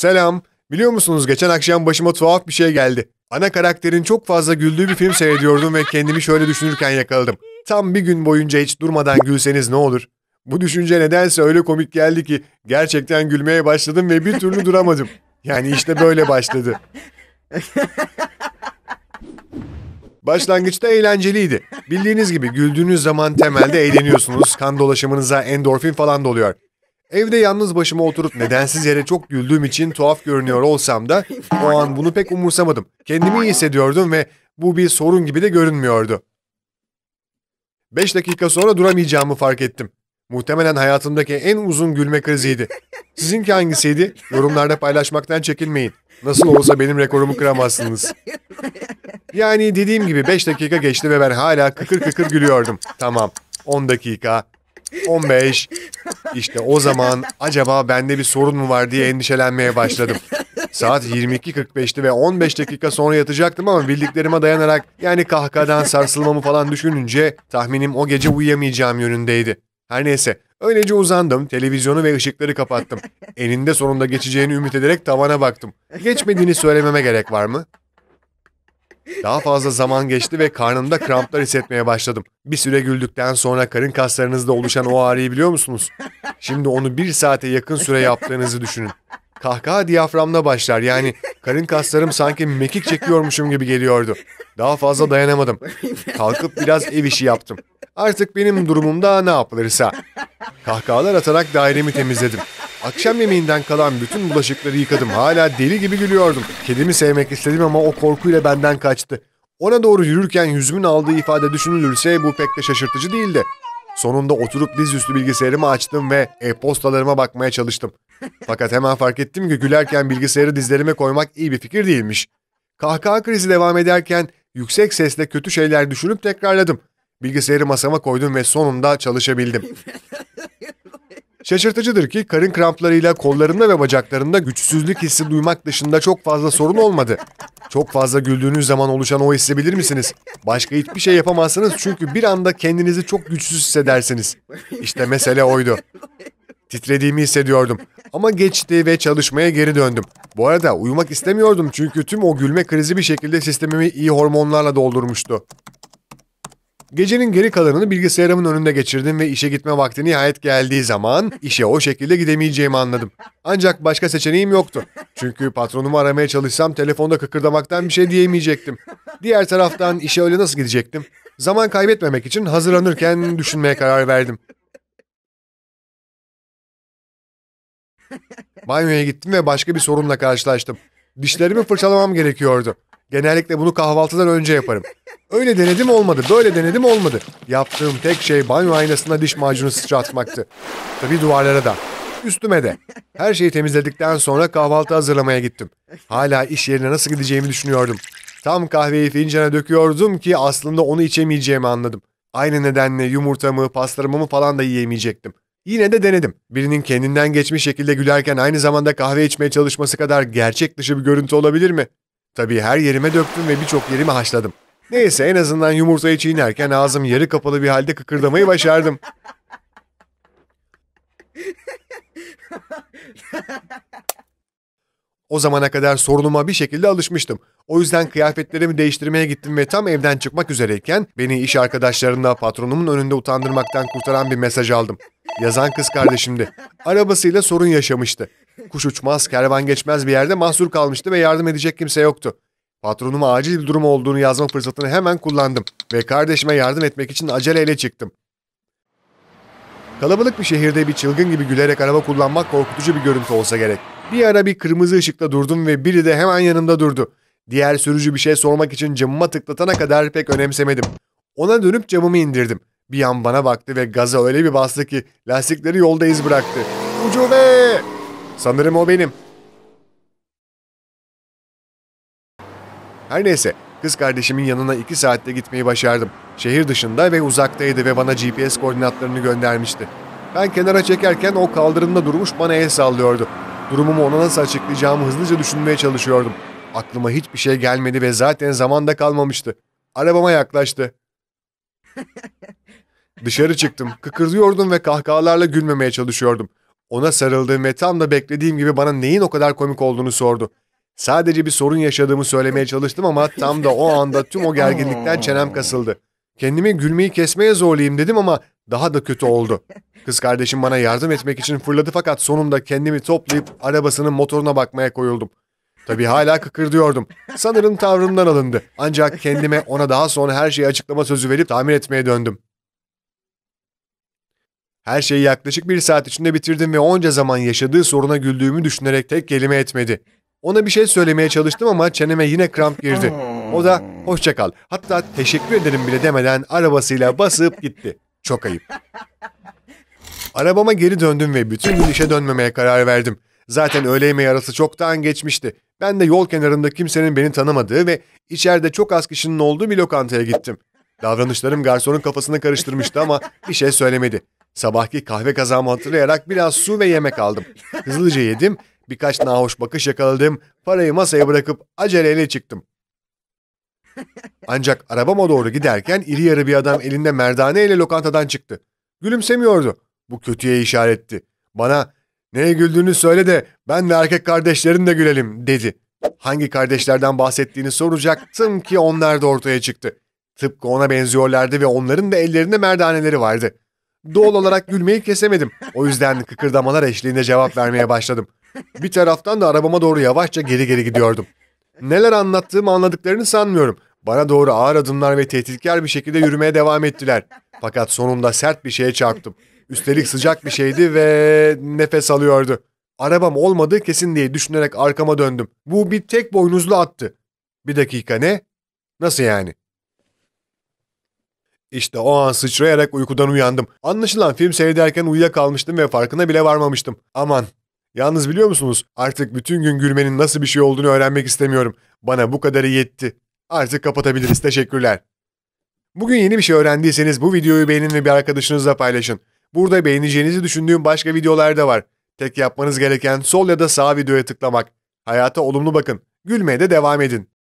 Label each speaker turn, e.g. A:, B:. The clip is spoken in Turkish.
A: Selam. Biliyor musunuz geçen akşam başıma tuhaf bir şey geldi. Ana karakterin çok fazla güldüğü bir film seyrediyordum ve kendimi şöyle düşünürken yakaladım. Tam bir gün boyunca hiç durmadan gülseniz ne olur? Bu düşünce nedense öyle komik geldi ki gerçekten gülmeye başladım ve bir türlü duramadım. Yani işte böyle başladı. Başlangıçta eğlenceliydi. Bildiğiniz gibi güldüğünüz zaman temelde eğleniyorsunuz. Kan dolaşımınıza endorfin falan doluyor. Evde yalnız başıma oturup nedensiz yere çok güldüğüm için tuhaf görünüyor olsam da o an bunu pek umursamadım. Kendimi iyi hissediyordum ve bu bir sorun gibi de görünmüyordu. Beş dakika sonra duramayacağımı fark ettim. Muhtemelen hayatımdaki en uzun gülme kriziydi. Sizinki hangisiydi? Yorumlarda paylaşmaktan çekinmeyin. Nasıl olsa benim rekorumu kıramazsınız. Yani dediğim gibi 5 dakika geçti ve ben hala kıkır kıkır gülüyordum. Tamam 10 dakika, 15. İşte o zaman acaba bende bir sorun mu var diye endişelenmeye başladım. Saat 22.45'ti ve 15 dakika sonra yatacaktım ama bildiklerime dayanarak yani kahkadan sarsılmamı falan düşününce tahminim o gece uyuyamayacağım yönündeydi. Her neyse öylece uzandım, televizyonu ve ışıkları kapattım. Eninde sonunda geçeceğini ümit ederek tavana baktım. Geçmediğini söylememe gerek var mı? Daha fazla zaman geçti ve karnımda kramplar hissetmeye başladım. Bir süre güldükten sonra karın kaslarınızda oluşan o ağrıyı biliyor musunuz? Şimdi onu bir saate yakın süre yaptığınızı düşünün. Kahkaha diyaframla başlar yani karın kaslarım sanki mekik çekiyormuşum gibi geliyordu. Daha fazla dayanamadım. Kalkıp biraz ev işi yaptım. Artık benim durumumda ne yapılırsa. Kahkahalar atarak dairemi temizledim. Akşam yemeğinden kalan bütün bulaşıkları yıkadım. Hala deli gibi gülüyordum. Kedimi sevmek istedim ama o korkuyla benden kaçtı. Ona doğru yürürken yüzümün aldığı ifade düşünülürse bu pek de şaşırtıcı değildi. Sonunda oturup dizüstü bilgisayarımı açtım ve e-postalarıma bakmaya çalıştım. Fakat hemen fark ettim ki gülerken bilgisayarı dizlerime koymak iyi bir fikir değilmiş. Kahkaha krizi devam ederken yüksek sesle kötü şeyler düşünüp tekrarladım. Bilgisayarı masama koydum ve sonunda çalışabildim. Şaşırtıcıdır ki karın kramplarıyla kollarında ve bacaklarında güçsüzlük hissi duymak dışında çok fazla sorun olmadı. Çok fazla güldüğünüz zaman oluşan o hissi bilir misiniz? Başka hiçbir şey yapamazsınız çünkü bir anda kendinizi çok güçsüz hissedersiniz. İşte mesele oydu. Titrediğimi hissediyordum. Ama geçti ve çalışmaya geri döndüm. Bu arada uyumak istemiyordum çünkü tüm o gülme krizi bir şekilde sistemimi iyi hormonlarla doldurmuştu. Gecenin geri kalanını bilgisayarımın önünde geçirdim ve işe gitme vakti nihayet geldiği zaman işe o şekilde gidemeyeceğimi anladım. Ancak başka seçeneğim yoktu. Çünkü patronumu aramaya çalışsam telefonda kıkırdamaktan bir şey diyemeyecektim. Diğer taraftan işe öyle nasıl gidecektim? Zaman kaybetmemek için hazırlanırken düşünmeye karar verdim. Banyoya gittim ve başka bir sorunla karşılaştım. Dişlerimi fırçalamam gerekiyordu. Genellikle bunu kahvaltıdan önce yaparım. Öyle denedim olmadı, böyle denedim olmadı. Yaptığım tek şey banyo aynasına diş macunu sıçratmaktı. Tabii duvarlara da, üstüme de. Her şeyi temizledikten sonra kahvaltı hazırlamaya gittim. Hala iş yerine nasıl gideceğimi düşünüyordum. Tam kahveyi fincana döküyordum ki aslında onu içemeyeceğimi anladım. Aynı nedenle yumurtamı, pastalarımı falan da yiyemeyecektim. Yine de denedim. Birinin kendinden geçmiş şekilde gülerken aynı zamanda kahve içmeye çalışması kadar gerçek dışı bir görüntü olabilir mi? Tabii her yerime döktüm ve birçok yerimi haşladım. Neyse en azından yumurtayı çiğnerken ağzım yarı kapalı bir halde kıkırdamayı başardım. O zamana kadar sorunuma bir şekilde alışmıştım. O yüzden kıyafetlerimi değiştirmeye gittim ve tam evden çıkmak üzereyken beni iş arkadaşlarımla patronumun önünde utandırmaktan kurtaran bir mesaj aldım. Yazan kız kardeşimdi. Arabasıyla sorun yaşamıştı kuş uçmaz, kervan geçmez bir yerde mahsur kalmıştı ve yardım edecek kimse yoktu. Patronuma acil bir durum olduğunu yazma fırsatını hemen kullandım ve kardeşime yardım etmek için aceleyle çıktım. Kalabalık bir şehirde bir çılgın gibi gülerek araba kullanmak korkutucu bir görüntü olsa gerek. Bir ara bir kırmızı ışıkta durdum ve biri de hemen yanımda durdu. Diğer sürücü bir şey sormak için camıma tıklatana kadar pek önemsemedim. Ona dönüp camımı indirdim. Bir an bana baktı ve gaza öyle bir bastı ki lastikleri yolda iz bıraktı. Ucube! Sanırım o benim. Her neyse, kız kardeşimin yanına iki saatte gitmeyi başardım. Şehir dışında ve uzaktaydı ve bana GPS koordinatlarını göndermişti. Ben kenara çekerken o kaldırımda durmuş bana el sallıyordu. Durumumu ona nasıl açıklayacağımı hızlıca düşünmeye çalışıyordum. Aklıma hiçbir şey gelmedi ve zaten zamanda kalmamıştı. Arabama yaklaştı. Dışarı çıktım, kıkırdıyordum ve kahkahalarla gülmemeye çalışıyordum. Ona sarıldım ve tam da beklediğim gibi bana neyin o kadar komik olduğunu sordu. Sadece bir sorun yaşadığımı söylemeye çalıştım ama tam da o anda tüm o gerginlikten çenem kasıldı. Kendimi gülmeyi kesmeye zorlayayım dedim ama daha da kötü oldu. Kız kardeşim bana yardım etmek için fırladı fakat sonunda kendimi toplayıp arabasının motoruna bakmaya koyuldum. Tabii hala kıkırdıyordum. Sanırım tavrımdan alındı. Ancak kendime ona daha sonra her şeyi açıklama sözü verip tamir etmeye döndüm. Her şeyi yaklaşık bir saat içinde bitirdim ve onca zaman yaşadığı soruna güldüğümü düşünerek tek kelime etmedi. Ona bir şey söylemeye çalıştım ama çeneme yine kramp girdi. O da hoşça kal. Hatta teşekkür ederim bile demeden arabasıyla basıp gitti. Çok ayıp. Arabama geri döndüm ve bütün gün işe dönmemeye karar verdim. Zaten öğle yemeği arası çoktan geçmişti. Ben de yol kenarında kimsenin beni tanımadığı ve içeride çok az kişinin olduğu bir lokantaya gittim. Davranışlarım garsonun kafasını karıştırmıştı ama bir şey söylemedi. Sabahki kahve kazamı hatırlayarak biraz su ve yemek aldım. Hızlıca yedim, birkaç nahoş bakış yakaladım, parayı masaya bırakıp aceleyle çıktım. Ancak arabama doğru giderken iri yarı bir adam elinde merdane ile lokantadan çıktı. Gülümsemiyordu. Bu kötüye işaretti. Bana neye güldüğünü söyle de ben ve erkek kardeşlerin de gülelim dedi. Hangi kardeşlerden bahsettiğini soracaktım ki onlar da ortaya çıktı. Tıpkı ona benziyorlardı ve onların da ellerinde merdaneleri vardı. Doğal olarak gülmeyi kesemedim. O yüzden kıkırdamalar eşliğinde cevap vermeye başladım. Bir taraftan da arabama doğru yavaşça geri geri gidiyordum. Neler anlattığımı anladıklarını sanmıyorum. Bana doğru ağır adımlar ve tehditkar bir şekilde yürümeye devam ettiler. Fakat sonunda sert bir şeye çarptım. Üstelik sıcak bir şeydi ve nefes alıyordu. Arabam olmadı kesin diye düşünerek arkama döndüm. Bu bir tek boynuzlu attı. Bir dakika ne? Nasıl yani? İşte o an sıçrayarak uykudan uyandım. Anlaşılan film seyrederken uyuyakalmıştım ve farkına bile varmamıştım. Aman. Yalnız biliyor musunuz artık bütün gün gülmenin nasıl bir şey olduğunu öğrenmek istemiyorum. Bana bu kadarı yetti. Artık kapatabiliriz teşekkürler. Bugün yeni bir şey öğrendiyseniz bu videoyu beğenin ve bir arkadaşınızla paylaşın. Burada beğeneceğinizi düşündüğüm başka videolar da var. Tek yapmanız gereken sol ya da sağ videoya tıklamak. Hayata olumlu bakın. Gülmeye de devam edin.